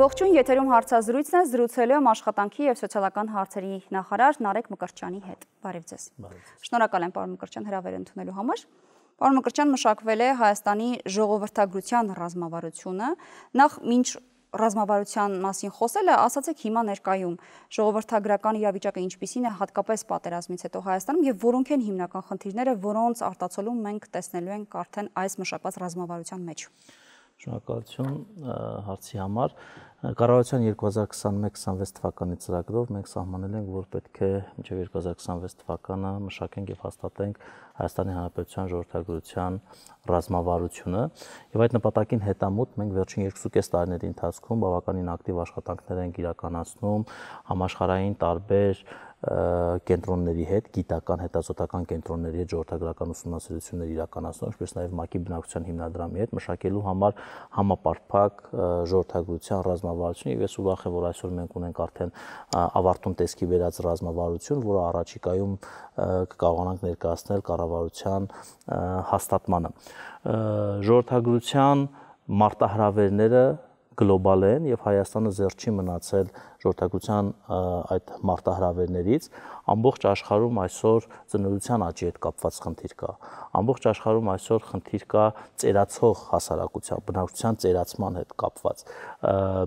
Ողջույն եթերում հարցազրույցն է, զրուցելու եմ աշխատանքի եւ սոցիալական հարցերի նախարար Նարեկ Մկրտչյանի հետ։ Բարև ձեզ։ Շնորհակալ եմ պարոն Մկրտչյան հրավեր ընդունելու համար։ Պարոն Մկրտչյան մշակվել է Հայաստանի ժողովրդագրության ռազմավարությունը։ Նախ ինչ ռազմավարության մասին խոսելը, ասացեք հիմա ներկայում ժողովրդագրական իրավիճակը ինչպիսին է հատկապես պատերազմից հետո Հայաստանում եւ որոնք են հիմնական խնդիրները, որոնց արտացոլում մենք տեսնելու ենք արդեն այս մշակված ռազմավարության մեջ։ Ա, Շնորհակալություն հարցի համար։ Կառավարության 2021-26 թվականի ծրագրով մենք սահմանել ենք, որ պետք է մինչև 2026 թվականը մշակենք եւ հաստատենք Հայաստանի Հանրապետության ժողովրդագրության ռազմավարությունը, եւ այդ նպատակին հետամուտ մենք վերջին 2.5 տարիների ընթացքում բավականին ակտիվ աշխատանքներ ենք իրականացնում համաշխարհային տարբեր կենտրոնների հետ, գիտական հետազոտական կենտրոնների հետ ժողովրդագրական ուսումնասիրություններ իրականացնող, ինչպես նաև ՄԱԿ-ի բնակչության հիմնադրամի հետ մշակելու համար համապարփակ ժողովրդագրության ռազմավարություն եւ ես ուրախ եմ, որ այսօր մենք ունենք արդեն ավարտուն տեսքի վերած ռազմավարություն, որը առաջիկայում կկարողանանք ներկայացնել կառավարության հաստատմանը։ Ժողովրդագրության մարտահրավերները գլոբալ են եւ Հայաստանը զերծ չի մնացել ժողովրդական այդ մարտահրավերներից ամբողջ աշխարհում այսօր ծննդության աճի հետ կապված խնդիր կա ամբողջ աշխարհում այսօր խնդիր կա ծերացող հասարակության բնակության ծերացման հետ կապված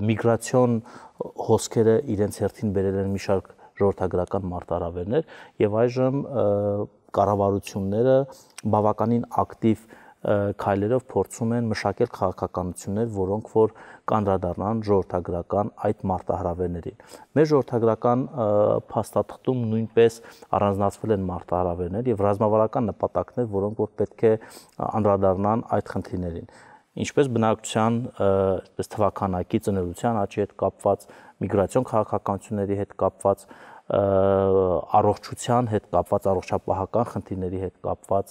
միգրացիոն հոսքերը իրենց հերթին բերել են մի շարք ժողովրդագրական մարտահրավերներ եւ այժմ կառավարությունները բավականին ակտիվ քայլերով փորձում են մշակել քաղաքականություններ, որոնք որ կանդրադառնան ժողովրդագրական այդ մարտահրավերներին։ Մեր ժողովրդագրական փաստաթղթում նույնպես առանձնացվել են մարտահրավերներ եւ ռազմավարական նպատակներ, որոնք որ պետք է անդրադառնան այդ խնդիրներին ինչպես բնակչության այսպես թվականակի ծնելության աճի հետ կապված, միգրացիոն քաղաքականությունների հետ կապված, առողջության հետ կապված, առողջապահական խնդիրների հետ կապված,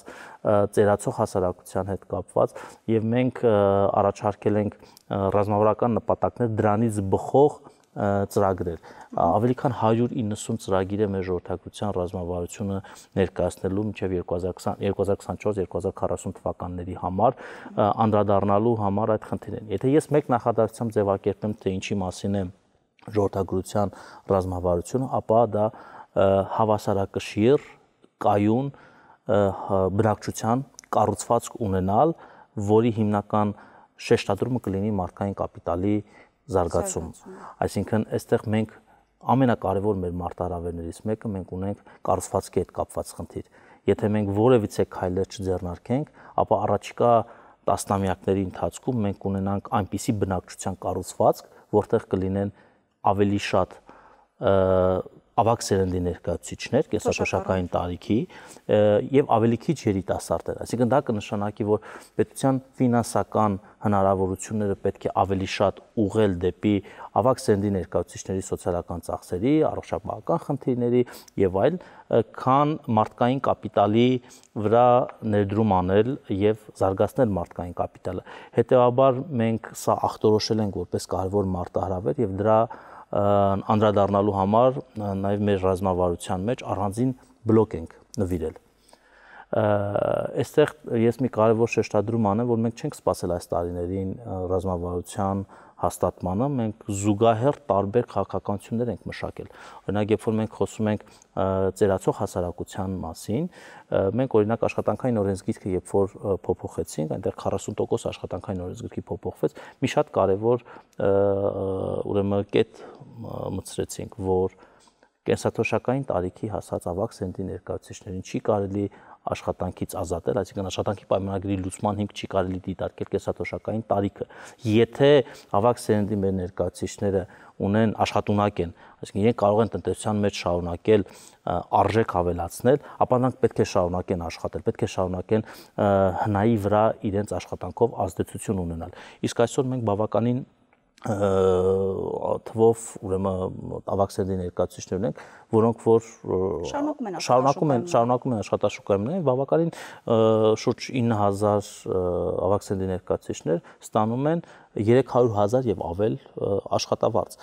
ծերացող հասարակության հետ կապված եւ մենք առաջարկել ենք ռազմավարական նպատակներ դրանից բխող ծրագրեր։ Ավելի քան 190 ծրագիր է մեր ժողովրդական ռազմավարությունը ներկայացնելու մինչև 2020 2024-2040 թվականների համար անդրադառնալու համար այդ խնդիրներին։ Եթե ես մեկ նախադասությամբ ձևակերպեմ, թե ինչի մասին է ժողովրդագրության ռազմավարությունը, ապա դա հավասարակշիռ, կայուն բնակչության կառուցվածք ունենալ, որի հիմնական շեշտադրումը կլինի մարդկային կապիտալի զարգացում։ Այսինքն, այստեղ մենք ամենակարևոր մեր մարտահրավերներից մեկը մենք ունենք կառուցվածքի հետ կապված խնդիր։ Եթե մենք որևիցե քայլեր չձեռնարկենք, ապա առաջիկա տասնամյակների ընթացքում մենք ունենանք այնպիսի բնակչության կառուցվածք, որտեղ կլինեն ավելի շատ ավակ սերնդի ներկայացուցիչներ կեսակոշակային տարիքի եւ ավելի քիչ երիտասարդներ։ Այսինքն դա կնշանակի, որ պետության ֆինանսական հնարավորությունները պետք է ավելի շատ ուղղել դեպի ավակ սերնդի ներկայացուցիչների սոցիալական ծախսերի, առողջապահական խնդիրների եւ այլ, քան մարդկային կապիտալի վրա ներդրում անել եւ զարգացնել մարդկային կապիտալը։ Հետևաբար մենք սա ախտորոշել ենք որպես կարևոր մարտահրավեր եւ դրա և անդրադառնալու համար նաև մեր ռազմավարության մեջ առանձին բլոկ ենք նվիրել։ Այստեղ ես մի կարևոր շեշտադրում անեմ, որ մենք չենք սпасել այս տարիներին ռազմավարության հաստատմանը մենք զուգահեռ տարբեր քաղաքականություններ ենք մշակել։ Օրինակ, երբ որ մենք խոսում ենք ծերացող հասարակության մասին, մենք օրինակ աշխատանքային օրենսգիրքը երբ որ փոփոխեցինք, այնտեղ 40% աշխատանքային օրենսգիրքի փոփոխվեց, մի շատ կարևոր ուրեմն կետ մտցրեցինք, որ կենսաթոշակային տարիքի հասած ավակ սենտի ներկայացուցիչներին չի կարելի աշխատանքից ազատել, այսինքն աշխատանքի պայմանագրի լուծման հիմք չի կարելի դիտարկել կեսաթոշակային տարիքը։ Եթե ավակ սերնդի մեր ներկայացիչները ունեն աշխատունակ են, այսինքն իրենք կարող են տնտեսության մեջ շարունակել արժեք ավելացնել, ապա նրանք պետք է շարունակեն աշխատել, պետք է շարունակեն հնայի վրա իրենց աշխատանքով ազդեցություն ունենալ։ Իսկ այսօր մենք բավականին թվով ուրեմն ավաքսերդի ներկայացուցիչներ ունենք, որոնք որ շարունակում են շարունակում են շարունակում են աշխատաշուկայում, բավականին շուրջ 9000 ավաքսերդի ներկայացուցիչներ ստանում են 300.000 եւ ավել աշխատավարձ։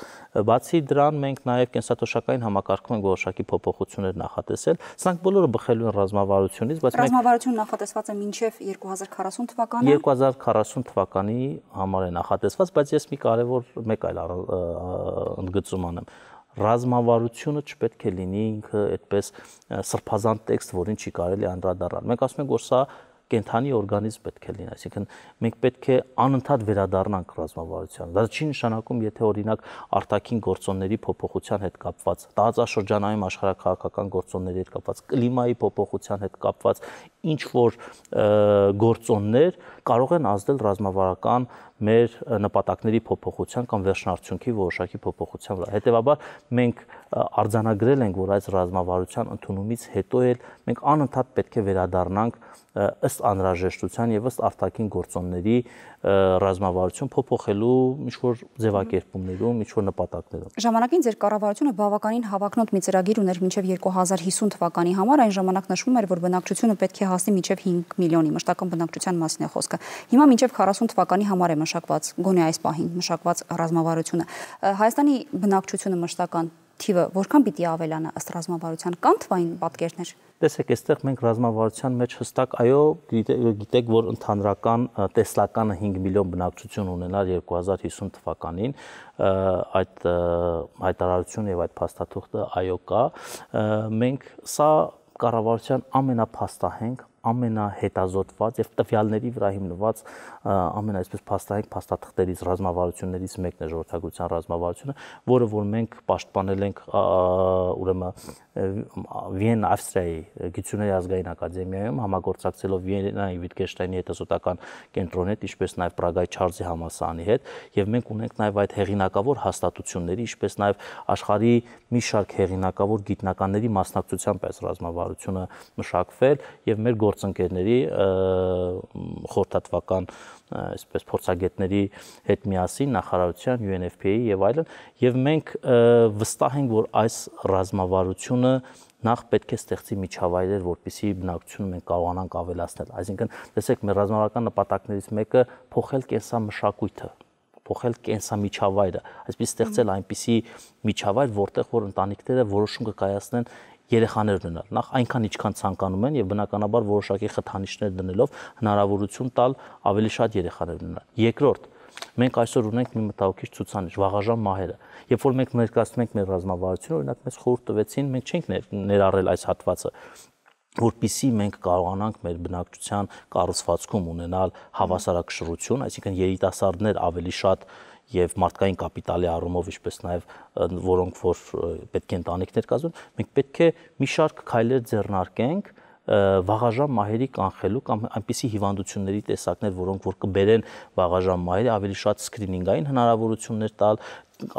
Բացի դրան մենք նաեւ կենսաթոշակային համակարգում ենք որոշակի փոփոխություններ նախատեսել։ Սրանք բոլորը բխելու են ռազմավարությունից, բայց ռազմավարությունը նախատեսված է մինչեւ 2040 թվականը։ 2040 թվականի համար է նախատեսված, բայց ես մի կարևոր մեկ այլ ընդգծում անեմ ռազմավարությունը չպետք է լինի ինքը այդպես սրբազան տեքստ, որին չի կարելի անդրադառնալ։ Մենք ասում ենք, որ սա կենթանի օրգանիզմ պետք է լինի, այսինքն մենք պետք է անընդհատ վերադառնանք ռազմավարության։ Դա չի նշանակում, եթե օրինակ արտաքին գործոնների փոփոխության հետ կապված, տարածաշրջանային աշխարհակահաղական գործոնների հետ կապված, կլիմայի փոփոխության հետ կապված ինչ որ գործոններ կարող են ազդել ռազմավարական մեր նպատակների փոփոխության կամ վերջնարդյունքի որոշակի փոփոխության վրա։ Հետևաբար մենք արձանագրել ենք, որ այս ռազմավարության ընդունումից հետո էլ մենք անընդհատ պետք է վերադառնանք ըստ անհրաժեշտության եւ ըստ արտաքին գործոնների ռազմավարություն փոփոխելու ինչ որ ձևակերպումներում, ինչ որ նպատակներով։ Ժամանակին ձեր կառավարությունը բավականին հավակնոտ մի ծրագիր ուներ մինչև 2050 թվականի համար, այն ժամանակ նշվում էր, որ բնակչությունը պետք է հասնի մինչև 5 միլիոնի, մշտական բնակչության մասին է խոսքը։ Հիմա մինչև 40 թվականի համար է մշակված գոնե այս պահին մշակված ռազմավարությունը Հայաստանի բնակչությունը մշտական թիվը որքան պիտի ավելանա ըստ ռազմավարության կան թվային պատկերներ Տեսեք, այստեղ մենք ռազմավարության մեջ հստակ այո գիտեք, որ ընդհանրական տեսլականը 5 միլիոն բնակչություն ունենար 2050 թվականին, այդ հայտարարությունը եւ այդ փաստաթուղթը այո կա։ Մենք սա կառավարության ամենափաստահենք ամենահետազոտված եւ տվյալների վրա հիմնված ամեն այսպես փաստային փաստաթղթերից ռազմավարություններից մեկն է ժողովրդական ռազմավարությունը, որը որ մենք պաշտպանել ենք ուրեմն Վիեննա Ավստրիայի գիտությունների ազգային ակադեմիայում համագործակցելով Վիեննայի Վիտգենշտայնի հետազոտական կենտրոնի հետ, ինչպես նաեւ Պրագայի Չարլզի համալսարանի հետ, եւ մենք ունենք նաեւ այդ հեղինակավոր հաստատությունների, ինչպես նաեւ աշխարհի մի շարք հեղինակավոր գիտնականների մասնակցությամբ այս ռազմավարությունը մշակվել եւ մեր գո գործընկերների խորհրդատվական այսպես փորձագետների հետ միասին նախարարության UNFPA-ի եւ այլն եւ մենք վստահ ենք որ այս ռազմավարությունը նախ պետք է ստեղծի միջավայրեր, որտիսի բնակչությունը մենք կարողանանք ավելացնել։ Այսինքն, տեսեք, մեր ռազմավարական նպատակներից մեկը փոխել կենսամշակույթը, փոխել կենսամիջավայրը, այսպես ստեղծել այնպիսի միջավայր, որտեղ որ ընտանիքները որոշում կկայացնեն երեխաներ ունենալ։ Նախ այնքան ինչքան ցանկանում են եւ բնականաբար որոշակի խթանիչներ դնելով հնարավորություն տալ ավելի շատ երեխաներ ունենալ։ Երկրորդ, մենք այսօր ունենք մի մտահոգիչ ցուցանիշ՝ վաղաժամ մահերը։ Երբ որ մենք ներկայացնում ենք մեր ռազմավարությունը, օրինակ մեզ խորհուրդ տվեցին, մենք չենք ներառել այս հատվածը որpիսի մենք կարողանանք մեր բնակչության կառուցվածքում ունենալ հավասարակշռություն, այսինքն երիտասարդներ ավելի շատ եւ մարդկային կապիտալի առումով, ինչպես նաեւ որոնք որ պետք է ընտանիքներ կազմեն, մենք պետք է մի շարք քայլեր ձեռնարկենք, վաղաժամ մահերի կանխելու կամ այնպիսի հիվանդությունների տեսակներ, որոնք որ կբերեն վաղաժամ մահերի ավելի շատ սկրինինգային հնարավորություններ տալ,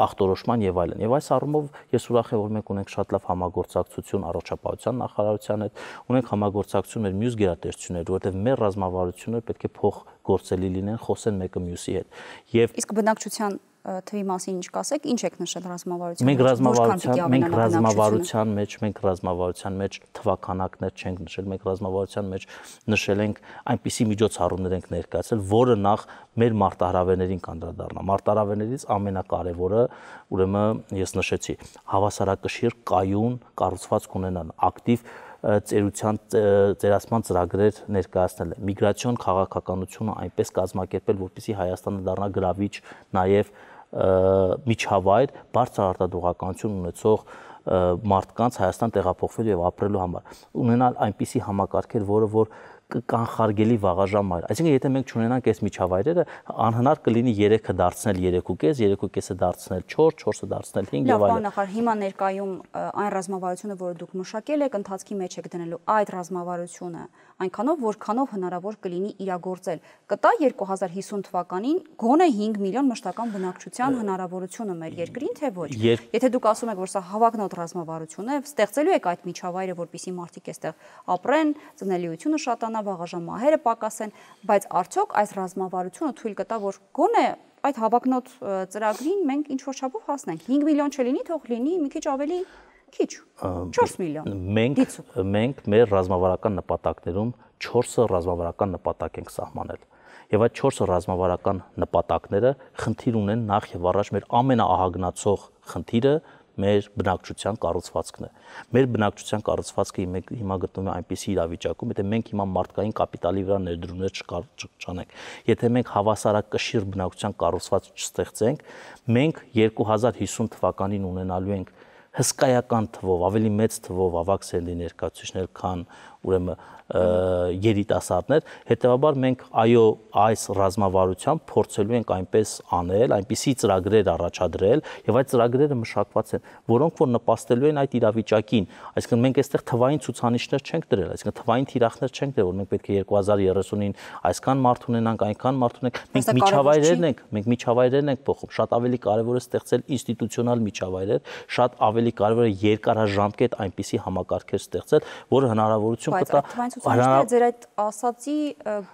ախտորոշման եւ այլն։ Եվ այս առումով ես ուրախ եմ, որ մենք ունենք շատ լավ համագործակցություն առողջապահության նախարարության հետ, ունենք համագործակցություն մեր մյուս գերատեսչությունների, որտեղ մեր ռազմավարությունը պետք է փող գործելի լինեն, խոսեն մեկը մյուսի հետ։ Եվ իսկ բնակչության թվի մասին ինչ կասեք, ինչ եք նշել ռազմավարության մեջ։ Մենք ռազմավարության, մենք ռազմավարության մեջ, մենք ռազմավարության մեջ թվականակներ չենք նշել, մենք ռազմավարության մեջ նշել ենք այնպիսի միջոցառումներ ենք ներկայացել, որը նախ մեր մարտահրավերներին կանդրադառնա։ Մարտահրավերներից ամենակարևորը, ուրեմն ես նշեցի, հավասարակշիռ կայուն կառուցվածք ունենան, ակտիվ ծերության ծերացման ծրագրեր ներկայացնել է։ Միգրացիոն քաղաքականությունը այնպես կազմակերպել, որպեսզի Հայաստանը դառնա գրավիչ նաև միջավայր բարձր արտադրողականություն ունեցող մարդկանց Հայաստան տեղափոխվել եւ ապրելու համար ունենալ այնպիսի համակարգեր, որը որ կանխարգելի վաղաժամ այլ։ Այսինքն եթե մենք չունենանք այս միջավայրերը, անհնար կլինի 3-ը դարձնել 3.5, 3.5-ը դարձնել 4, 4-ը դարձնել 5 եւ այլն։ Լավ, պարոն նախար, հիմա ներկայում այն ռազմավարությունը, որը դուք մշակել եք, ընթացքի մեջ եք դնելու այդ ռազմավարությունը այնքանով, որքանով հնարավոր կլինի իրագործել։ Կտա 2050 թվականին գոնե 5 միլիոն մշտական բնակչության հնարավորությունը մեր երկրին, թե ոչ։ Եթե դուք ասում եք, որ սա հավակնոտ ռազմավարություն է, ստեղծելու եք այդ միջավայրը, որպիսի մարդիկ այստեղ ապրեն, ծնելիությունը շատանա, վաղաժամահերը պակասեն, բայց արդյոք այս ռազմավարությունը թույլ կտա, որ գոնե այդ հավակնոտ ծրագրին մենք ինչ որ չափով հասնենք 5 միլիոն չլինի թող լինի մի քիչ ավելի Քիչ 4 միլիոն։ Մենք մենք մեր ռազմավարական նպատակներում 4-ը ռազմավարական նպատակ ենք սահմանել։ Եվ այդ 4 ռազմավարական նպատակները խնդիր ունեն նախ եւ առաջ մեր ամենաահագնացող խնդիրը մեր բնակչության կառուցվածքն է։ Մեր բնակչության կառուցվածքը հիմա գտնվում է այնպիսի իրավիճակում, եթե մենք հիմա մարդկային կապիտալի վրա ներդրումներ չկանենք, եթե մենք հավասարակշիռ բնակչության կառուցվածք չստեղծենք, մենք 2050 թվականին ունենալու ենք հսկայական թվով, ավելի մեծ թվով ավակ սերնդի ներկայացուցիչներ, քան ուրեմն երիտասարդներ, հետեւաբար մենք այո այս ռազմավարությամբ փորձելու ենք այնպես անել, այնպիսի ծրագրեր առաջադրել եւ այդ ծրագրերը մշակված են, որոնք որ նպաստելու են այդ իրավիճակին։ Այսինքն մենք այստեղ թվային ցուցանիշներ չենք դրել, այսինքն թվային թիրախներ չենք դրել, որ մենք պետք է 2030-ին այսքան մարդ ունենանք, այնքան մարդ ունենք։ Մենք միջավայրերն ենք, մենք միջավայրերն ենք փոխում։ Շատ ավելի կարևոր է ստեղծել ինստիտուցիոնալ միջավայրեր, շատ ավելի կարևոր է երկարաժամկետ այնպիսի համակարգեր ստեղծել, որը հնարավորություն կտա Ճշմարտությունը չէ, ձեր այդ ասացի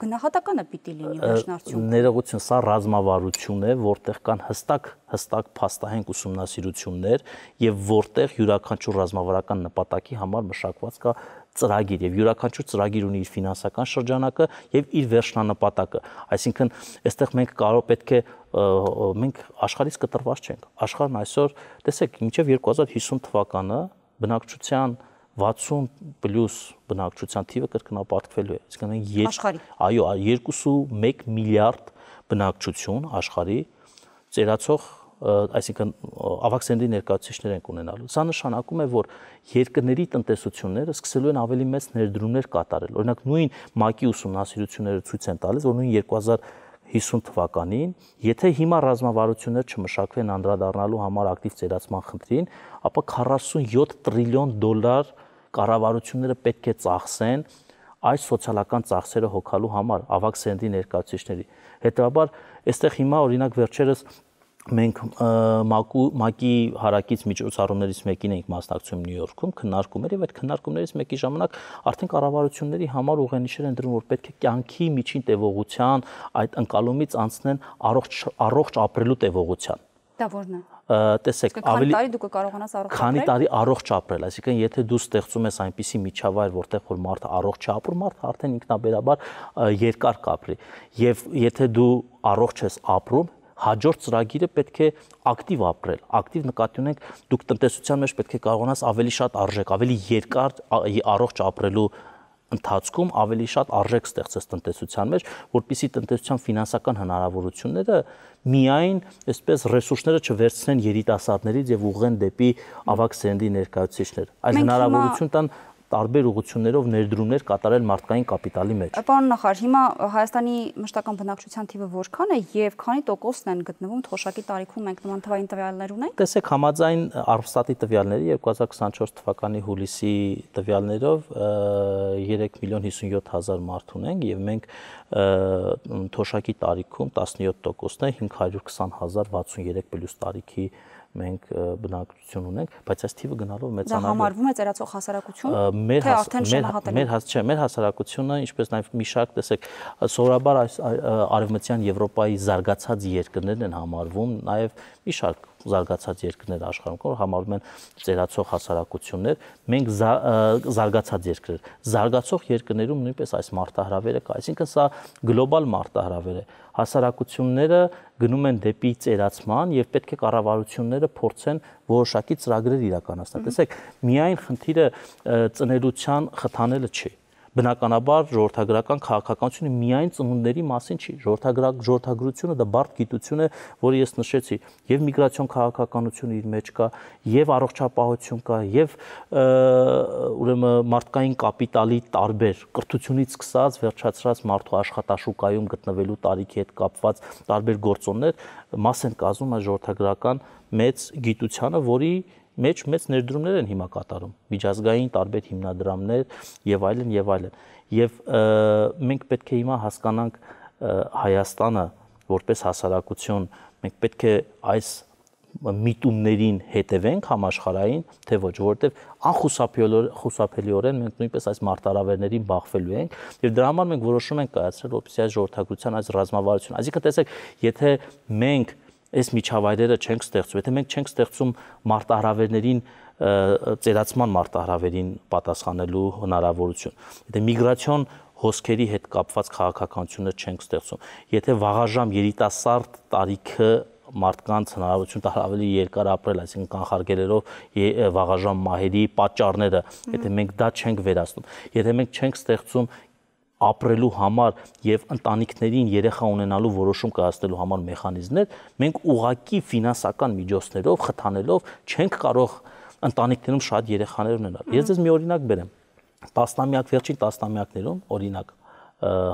գնահատականը պիտի լինի վերջնարդյունքում։ Ներողություն, սա ռազմավարություն է, որտեղ կան հստակ հստակ փաստահենք ուսումնասիրություններ եւ որտեղ յուրաքանչյուր ռազմավարական նպատակի համար մշակված կա ծրագիր եւ յուրաքանչյուր ծրագիր ունի իր ֆինանսական շրջանակը եւ իր վերջնանպատակը։ Այսինքն, այստեղ մենք կարող պետք է մենք աշխարհից կտրված չենք։ Աշխարհն այսօր, տեսեք, մինչեւ 2050 թվականը բնակչության 60 պլյուս բնակչության թիվը կրկնապատկվելու է։ Իսկ այն եր, աշխարհի։ Այո, 2.1 միլիարդ բնակչություն աշխարհի ծերացող, այսինքն ավակ սենդի ներկայացուցիչներ են ունենալու։ Սա նշանակում է, որ երկրների տնտեսությունները սկսելու են ավելի մեծ ներդրումներ կատարել։ Օրինակ նույն ՄԱԿ-ի ուսումնասիրությունները ցույց են տալիս, որ նույն 2000 50 թվականին, եթե հիմա ռազմավարություններ չմշակվեն անդրադառնալու համար ակտիվ ծերացման խնդրին, ապա 47 տրիլիոն դոլար կառավարությունները պետք է ծախսեն այս սոցիալական ծախսերը հոգալու համար ավակ սենդի ներկայացուցիչների։ Հետևաբար, այստեղ հիմա օրինակ վերջերս մենք մակու մակի հարակից միջոցառումներից մեկին էինք մասնակցում Նյու Յորքում, քննարկումներ եւ այդ քննարկումներից մեկի ժամանակ արդեն կառավարությունների համար ուղենիշեր են դրում, որ պետք է կյանքի միջին տևողության այդ ընկալումից անցնեն առողջ առողջ ապրելու տևողության։ Դա որն է։ Տեսեք, ավելի քանի տարի դու կկարողանաս առողջ ապրել։ Քանի տարի առողջ ապրել, այսինքն եթե դու ստեղծում ես այնպիսի միջավայր, որտեղ որ մարդը առողջ է ապրում, մարդը արդեն ինքնաբերաբար երկար կապրի։ Եվ եթե դու առողջ ես ապրում, հաջորդ ծրագիրը պետք է ակտիվ ապրել։ Ակտիվ նկատի ունենք, դուք տնտեսության մեջ պետք է կարողանաս ավելի շատ արժեք, ավելի երկար առողջ ապրելու ընթացքում ավելի շատ արժեք ստեղծես տնտեսության մեջ, որpիսի տնտեսության ֆինանսական հնարավորությունները միայն այսպես ռեսուրսները չվերցնեն երիտասարդներից եւ ուղղեն դեպի ավակ սերնդի ներկայացուցիչներ։ Այս հնարավորություն տան տարբեր ուղություններով ներդրումներ կատարել մարդկային կապիտալի մեջ։ Պարոն նախարար, հիմա Հայաստանի մշտական բնակչության թիվը որքան է եւ քանի տոկոսն են գտնվում թոշակի տարիքում մենք նման թվային տվյալներ ունենք։ Տեսեք, համաձայն Արվստատի տվյալների 2024 թվականի հուլիսի տվյալներով 3 միլիոն 57 հազար մարդ ունենք եւ մենք թոշակի տարիքում 17 տոկոսն է 520 հազար 63 պլյուս տարիքի մենք բնակություն ունենք, բայց այս թիվը գնալով մեծանալու է։ Դա համարվում է ծերացող հասարակություն, թե արդեն շնահատել։ Մեր չէ, մեր հասարակությունը, ինչպես նաև մի շարք տեսեք, սովորաբար այս արևմտյան Եվրոպայի զարգացած երկրներն են համարվում, նաև մի շարք զարգացած երկրներ աշխարհում կոր համարվում են ծերացող հասարակություններ, մենք զա, զարգացած երկրներ։ Զարգացող երկրներում նույնպես այս մարտահրավերը կա, այսինքն սա գլոբալ մարտահրավեր է։ Հասարակությունները գնում են դեպի ծերացման եւ պետք է կառավարությունները փորձեն որոշակի ծրագրեր իրականացնել։ Տեսեք, միայն խնդիրը ծնելության խթանելը չի բնականաբար ժողովրդագրական քաղաքականությունը միայն ծնունդների մասին չի։ Ժողովրդագրակ ժողովրդագրությունը դա բարդ գիտություն է, որը ես նշեցի, եւ միգրացիոն քաղաքականությունը իր մեջ կա, եւ առողջապահություն կա, եւ ուրեմն մարդկային կապիտալի տարբեր կրթությունից սկսած վերջացրած մարդու աշխատաշուկայում գտնվելու տարիքի հետ կապված տարբեր գործոններ մաս են կազմում այս ժողովրդագրական մեծ գիտությանը, որի մեջ մեծ ներդրումներ են հիմա կատարում միջազգային տարբեր հիմնադրամներ եւ այլն եւ այլն եւ մենք պետք է հիմա հասկանանք Հայաստանը որպես հասարակություն մենք պետք է այս միտումներին հետևենք համաշխարային, թե ոչ, որովհետև անխուսափելիորեն մենք նույնպես այս մարտարավերներին բախվելու ենք եւ դրա համար մենք որոշում ենք կայացրել օպսիա ժողովրդական այս ռազմավարությունը։ Այսինքն տեսեք, եթե մենք այս միջավայրերը չենք ստեղծում, եթե մենք չենք ստեղծում մարտահրավերներին ծերացման մարտահրավերին պատասխանելու հնարավորություն։ Եթե միգրացիոն հոսքերի հետ կապված քաղաքականությունը չենք ստեղծում, եթե վաղաժամ երիտասարդ տարիքը մարդկանց հնարավորություն տալ ավելի երկար ապրել, այսինքն կանխարգելելով վաղաժամ մահերի պատճառները, եթե մենք դա չենք վերացնում, եթե մենք չենք ստեղծում ապրելու համար եւ ընտանիքներին երեխա ունենալու որոշում կայացնելու համար մեխանիզմներ, մենք ուղակի ֆինանսական միջոցներով, խթանելով չենք կարող ընտանիքներում շատ երեխաներ ունենալ։ Ես ձեզ մի օրինակ բերեմ։ Տասնամյակ վերջին տասնամյակներում օրինակ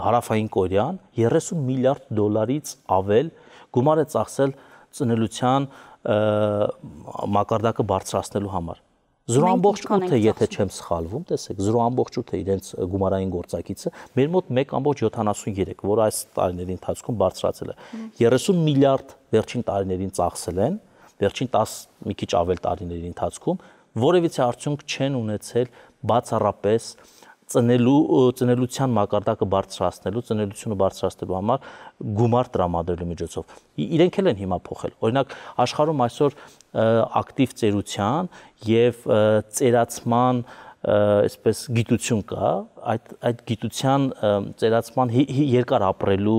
հարավային Կորեան 30 միլիարդ դոլարից ավել գումար է ծախսել ծնելության մակարդակը բարձրացնելու համար։ 0.8-ը, եթե չեմ սխալվում, տեսեք, 0.8-ը իրենց գումարային գործակիցը, մեր մոտ 1.73, որ այս տարիների ընթացքում բարձրացել է։ 30 միլիարդ վերջին տարիներին ծախսել են, վերջին 10 մի քիչ ավել տարիների ընթացքում, որևիցե արդյունք չեն ունեցել բացառապես ծնելու ծնելության մակարդակը բարձրացնելու, ծնելությունը բարձրացնելու համար գումար տրամադրելու միջոցով։ Իրենք էլ են հիմա փոխել։ Օրինակ աշխարհում այսօր ակտիվ ծերության եւ ծերացման այսպես գիտություն կա այդ այդ գիտության ծերացման երկար ապրելու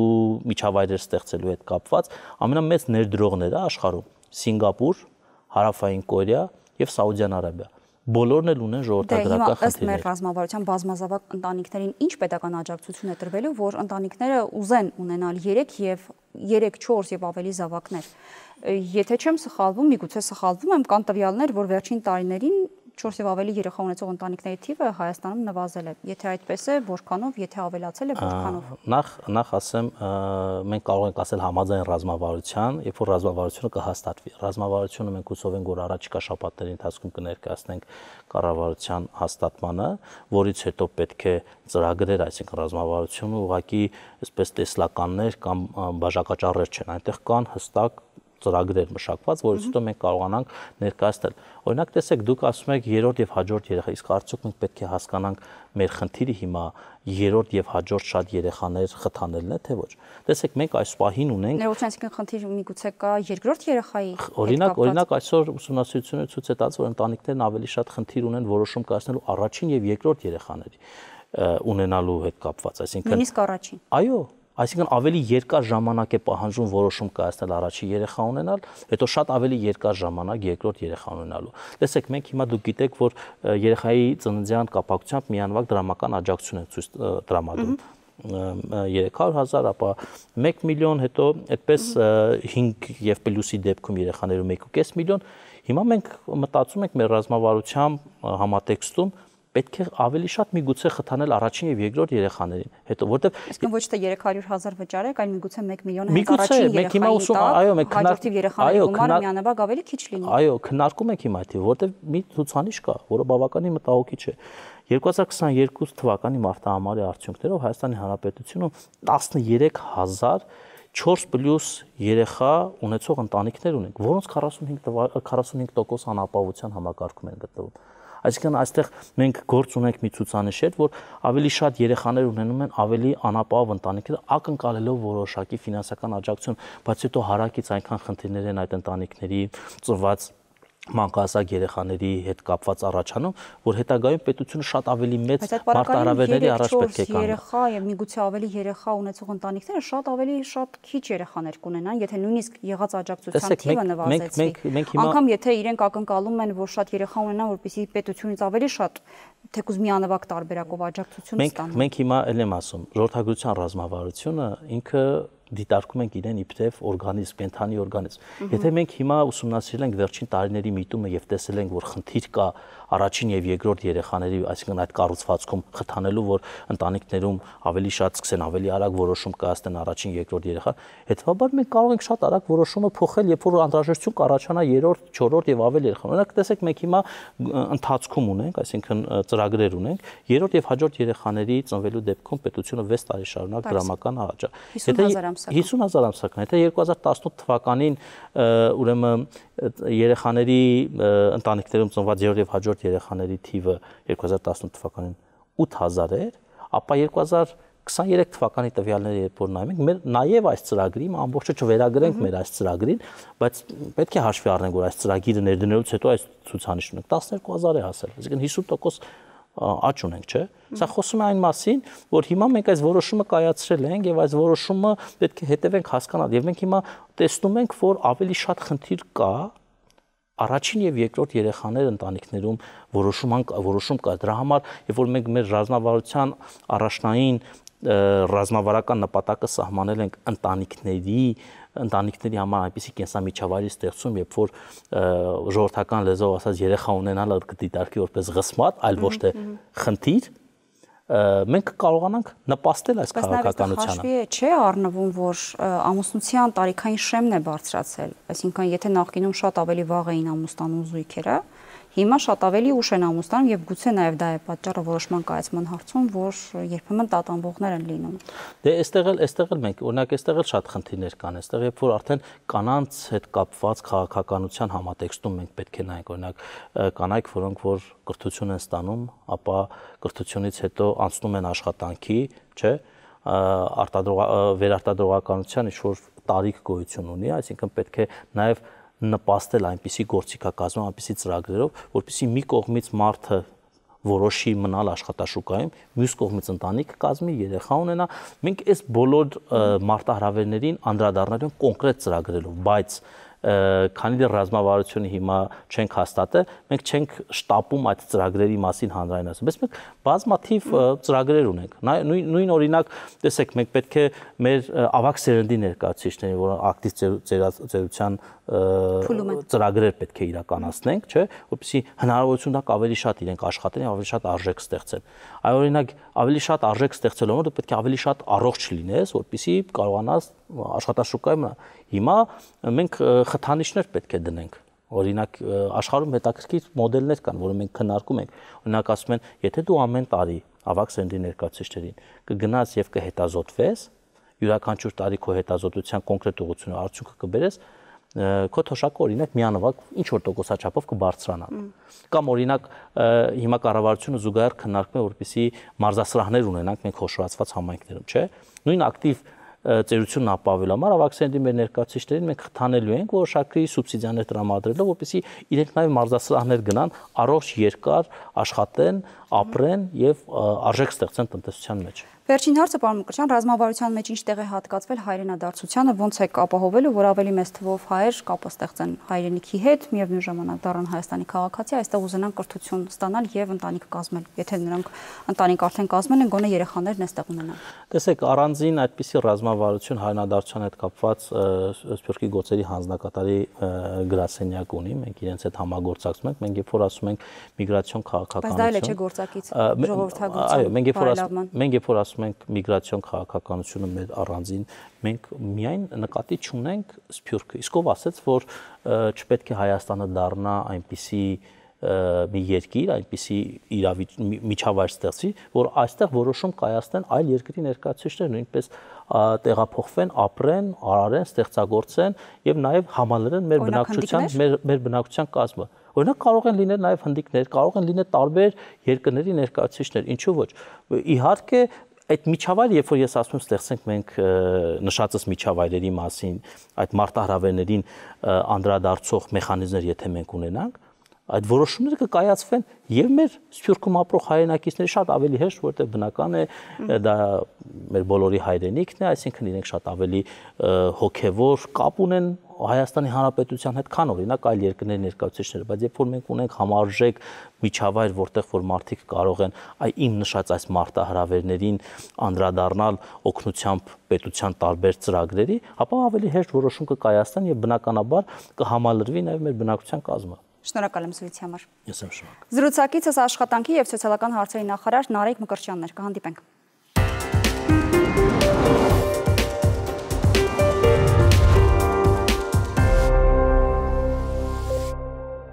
միջավայրեր ստեղծելու հետ կապված ամենամեծ ներդրողները աշխարհում Սինգապուր, Հարավային Կորեա եւ Սաուդյան Արաբիա բոլորն էլ ունեն ժողովրդագրական խնդիրներ։ Դե հիմա ըստ մեր ռազմավարության բազմազավակ ընտանիքներին ինչ պետական աջակցություն է տրվելու, որ ընտանիքները ուզեն ունենալ 3 եւ 3-4 եւ ավելի զավակներ։ Եթե չեմ սխալվում, միգուցե սխալվում եմ, կան տվյալներ, որ վերջին տարիներին 4 եւ ավելի երեխա ունեցող ընտանիքների թիվը Հայաստանում նվազել է։ Եթե այդպես է, որքանով, եթե ավելացել է, որքանով։ Նախ նախ ասեմ, մենք կարող ենք ասել համաձայն ռազմավարության, երբ որ ռազմավարությունը կհաստատվի։ Ռազմավարությունը մենք հուսով ենք, որ առաջիկա շաբաթների ընթացքում կներկայացնենք կառավարության հաստատմանը, որից հետո պետք է ծրագրեր, այսինքն ռազմավարությունը ուղղակի այսպես տեսլականներ կամ բաժակաճառեր չեն, այնտեղ կան հստակ ծրագրեր մշակված, որից հետո մենք կարողանանք ներկայացնել։ Օրինակ, տեսեք, դուք ասում եք երրորդ եւ հաջորդ երեխա, իսկ արդյոք մենք պետք է հասկանանք մեր խնդիրը հիմա երրորդ եւ հաջորդ շատ երեխաներ խթանելն է, թե ոչ։ Տեսեք, մենք այս պահին ունենք Ներողություն, այսինքն խնդիր միգուցե կա երկրորդ երեխայի։ Օրինակ, օրինակ այսօր ուսումնասիրությունը ցույց է տալիս, որ ընտանիքներն ավելի շատ խնդիր ունեն որոշում կայացնելու առաջին եւ երկրորդ երեխաների ունենալու հետ կապված, այսինքն Նույնիսկ առաջին։ Այո, Այսինքն ավելի երկար ժամանակ է պահանջում որոշում կայացնել առաջի երեխա ունենալ, հետո շատ ավելի երկար ժամանակ երկրորդ երեխա ունենալու։ Տեսեք, մենք հիմա դուք գիտեք, որ երեխայի ծննդյան կապակցությամբ միանվագ դրամական աջակցություն են ցույց տրամադրում։ 300.000, ապա 1 միլիոն, հետո այդպես 5 եւ պլյուսի դեպքում երեխաներում 1.5 միլիոն։ Հիմա մենք մտածում ենք մեր ռազմավարությամբ համատեքստում պետք է ավելի շատ միգուցե խթանել առաջին եւ երկրորդ երեխաներին։ Հետո որտեվ իսկ ոչ թե 300.000 վճարեք, այլ միգուցե 1 միլիոն հետ առաջին երեխային։ Միգուցե մեկ հիմա ուսում, այո, մեկ քննարկում երեխաների գումարը միանավագ ավելի քիչ լինի։ Այո, քննարկում ենք հիմա այդ, որտեվ մի ցուցանիշ կա, որը բավականին մտահոգիչ է։ 2022 թվականի մարտահամարի արդյունքներով Հայաստանի Հանրապետությունում 13000 4 պլյուս երեխա ունեցող ընտանիքներ ունենք, որոնց 45 45% անապահովության համակարգում են գտնվում։ Այսինքն այստեղ մենք գործ ունենք մի ցուցանիշի հետ, որ ավելի շատ երեխաներ ունենում են ավելի անապահով ընտանիքները, ակնկալելով որոշակի ֆինանսական աջակցություն, բայց հետո հարակից այնքան խնդիրներ են այդ ընտանիքների ծված մանկահասակ երեխաների հետ կապված առաջանում, որ հետագայում պետությունը շատ ավելի մեծ մարտահրավերների առաջ պետք է կանգնի։ Երեխա եւ միգուցե ավելի երեխա ունեցող ընտանիքները շատ ավելի շատ քիչ երեխաներ կունենան, եթե նույնիսկ եղած աջակցության թիվը նվազեցվի։ Անկամ եթե իրենք ակնկալում են, որ շատ երեխա ունենան, որպեսզի պետությունից ավելի շատ թեկուզ միանավակ տարբերակով աջակցություն ստանան։ Մենք մենք հիմա ելեմ ասում, ժողովրդագրության ռազմավարությունը ինքը դիտարկում ենք իրեն իբրև օրգանիզմ, կենթանի օրգանիզմ։ Եթե մենք հիմա ուսումնասիրել ենք վերջին տարիների միտումը եւ տեսել ենք, որ խնդիր կա առաջին եւ երկրորդ երեխաների, այսինքն այդ կառուցվածքում խթանելու, որ ընտանիքներում ավելի շատ սկսեն ավելի արագ որոշում կայացնեն առաջին, երկրորդ երեխա, հետեւաբար մենք կարող ենք շատ արագ որոշումը փոխել, երբ որ անհրաժեշտություն կառաջանա երրորդ, չորրորդ եւ ավելի երեխա։ Օրինակ տեսեք, մենք հիմա ընթացքում ունենք, այսինքն ծրագրեր ունենք, երրորդ եւ հաջորդ երեխաների ծնվելու դեպքում պետությունը 6 տարի շարունակ դրամական առաջա։ Եթե ամսական 50000 ամսական եթե 2018 թվականին ուրեմն երեխաների ընտանիքներում ծնված երրորդ եւ հաջորդ երեխաների թիվը 2018 թվականին 8000 էր ապա 2000 23 թվականի տվյալները երբ որ նայում ենք, մեր նաև այս ծրագրի ամբողջը չվերագրենք մեր այս ծրագրին, բայց պետք է հաշվի առնենք, որ այս ծրագիրը ներդնելուց հետո այս ցուցանիշն 12000 է հասել։ Այսինքն 50% աճ ունենք, չէ՞։ Սա խոսում է այն մասին, որ հիմա մենք այս որոշումը կայացրել ենք եւ այս որոշումը պետք է հետևենք հասկանալ եւ մենք հիմա տեսնում ենք, որ ավելի շատ խնդիր կա առաջին եւ երկրորդ երեխաներ ընտանիքներում որոշում որոշում կա դրա համար եւ որ մենք մեր ռազմավարության առաջնային ռազմավարական նպատակը սահմանել ենք ընտանիքների ընտանիքների համար այնպիսի կենսամիջավայրի ստեղծում, երբ որ ժողովրդական լեզվով ասած երեխա ունենալը դիտարկի որպես ղսմատ, այլ ոչ թե խնդիր, մենք կարողանանք նպաստել այս քաղաքականությանը։ Բայց հաշվի է, չէ առնվում, որ ամուսնության տարիքային շեմն է բարձրացել, այսինքն եթե նախկինում շատ ավելի վաղ էին ամուսնանուն զույգերը, Հիմա շատ ավելի ուշ են ամուսնանում եւ գուցե նաեւ դա է պատճառը որոշման կայացման հարցում, որ երբեմն տատանվողներ են լինում։ Դե այստեղ էլ, այստեղ էլ մենք, օրինակ, այստեղ էլ շատ խնդիրներ կան, այստեղ երբ որ արդեն կանանց հետ կապված քաղաքականության համատեքստում մենք պետք է նայենք, օրինակ, կանայք, որոնք որ կրթություն են ստանում, ապա կրթությունից հետո անցնում են աշխատանքի, չէ՞ արտադրող վերարտադրողականության ինչ որ տարիք գոյություն ունի, այսինքն պետք է նաև նպաստել այնպիսի գործիքակազմով, այնպիսի ծրագրերով, որպիսի մի կողմից մարդը որոշի մնալ աշխատաշուկայում, մյուս կողմից ընտանիք կազմի, երեխա ունենա։ Մենք այս բոլոր մարտահրավերներին անդրադառնալու կոնկրետ ծրագրերով, բայց քանի դեռ ռազմավարությունը հիմա չենք հաստատել, մենք չենք շտապում այդ ծրագրերի մասին հանրային ասում։ Բայց մենք բազմաթիվ ծրագրեր ունենք։ Նույն նույն օրինակ, տեսեք, մենք պետք է մեր ավակ սերնդի ներկայացուցիչներին, որոնք ակտիվ ծերության ծրագրեր պետք է իրականացնենք, չէ, որպեսզի հնարավորություն տանք ավելի շատ իրենք աշխատեն, ավելի շատ արժեք ստեղծեն։ Այ օրինակ, ավելի շատ արժեք ստեղծելու համար դու պետք է ավելի շատ առողջ լինես, որպեսզի կարողանաս աշխատաշուկայում Հիմա մենք խթանիչներ պետք է դնենք օրինակ աշխարհում հետաքրքիր մոդելներ կան, որը մենք քննարկում ենք։ Օրինակ ասում են, եթե դու ամեն տարի ավակ սենդի ներկայացուցիչներին կգնաս եւ կհետազոտվես, յուրաքանչյուր տարի քո հետազոտության կոնկրետ ուղղությունը արդյունքը կբերես, քո թոշակը օրինակ միանվագ ինչ որ տոկոսաչափով կբարձրանա։ Կամ օրինակ հիմա կառավարությունը զուգահեռ քննարկում է, որպեսի մարզասրահներ ունենանք մենք հոշորացված համայնքներում, չէ՞։ Նույն ակտիվ ծերությունն ապահովելու համար ավաքսենդի մեր ներկայացուցիչներին մենք հթանելու ենք որոշակի սուբսիդիաներ տրամադրելով, որպեսզի իրենք նաև մարզասրահներ գնան, առողջ երկար աշխատեն, ապրեն եւ արժեք ստեղծեն տնտեսության մեջ։ Վերջին հարցը պարոն Մկրտչյան, ռազմավարության մեջ ինչ տեղ է հատկացվել հայրենադարձությանը, ոնց է կապահովելու, որ ավելի մեծ թվով հայեր կապը ստեղծեն հայրենիքի հետ, միևնույն ժամանակ դառնան Հայաստանի քաղաքացի, այստեղ ուզենան կրթություն ստանալ եւ ընտանիք կազմել, եթե նրանք ընտանիք արդեն կազմել են, գոնե երեխաներն այստեղ ունենան։ Տեսեք, առանձին այդպիսի ռազմավարություն հայրենադարձության հետ կապված Սփյուռքի գործերի հանձնակատարի գրասենյակ ունի, մենք իրենց հետ համագործակցում ենք, մենք երբ որ ասում ենք միգրացիոն քաղաքականություն։ Բայց դա էլ չէ գործակից ժողովրդագործական։ Այո, մենք երբ որ ասում մենք երբ որ ասում ասում ենք միգրացիոն քաղաքականությունը մեր առանձին, մենք միայն նկատի չունենք Սփյուռքը։ Իսկ ով ասաց, որ չպետք է Հայաստանը դառնա այնպիսի մի երկիր, այնպիսի իրավիճ միջավայր ստեղծի, որ այստեղ որոշում կայացնեն այլ երկրի ներկայացուցիչներ, նույնպես տեղափոխվեն, ապրեն, արարեն, ստեղծագործեն եւ նաեւ համալրեն մեր բնակչության մեր մեր բնակչության կազմը։ Օրինակ կարող են լինել նաև հնդիկներ, կարող են լինել տարբեր երկրների ներկայացուցիչներ, ինչու ոչ։ Իհարկե այդ միջավայրը, երբ որ ես ասում ստեղծենք մենք նշածս միջավայրերի մասին, այդ մարտահրավերներին անդրադարձող մեխանիզմներ, եթե մենք ունենանք, այդ որոշումները կկայացվեն եւ մեր Սփյուռքում ապրող հայրենակիցների շատ ավելի հեշտ, որտեղ բնական է դա մեր բոլորի հայրենիքն է, այսինքն իրենք շատ ավելի հոգեվոր կապ ունեն Հայաստանի Հանրապետության հետ քան օրինակ այլ երկրների ներկայացուցիչները, բայց երբ որ մենք ունենք համարժեք միջավայր, որտեղ որ մարդիկ կարող են այ իմ նշած այս մարտահրավերներին անդրադառնալ օգնությամբ պետության տարբեր ծրագրերի, ապա ավելի հեշտ որոշում կկայացնեն եւ բնականաբար կհամալրվի նաեւ մեր բնակության կազմը։ Շնորհակալ եմ ցույցի համար։ Ես եմ շնորհակալ։ Զրուցակիցս աշխատանքի եւ սոցիալական հարցերի նախարար Նարեկ Մկրտչյանն էր։ Կհանդիպենք։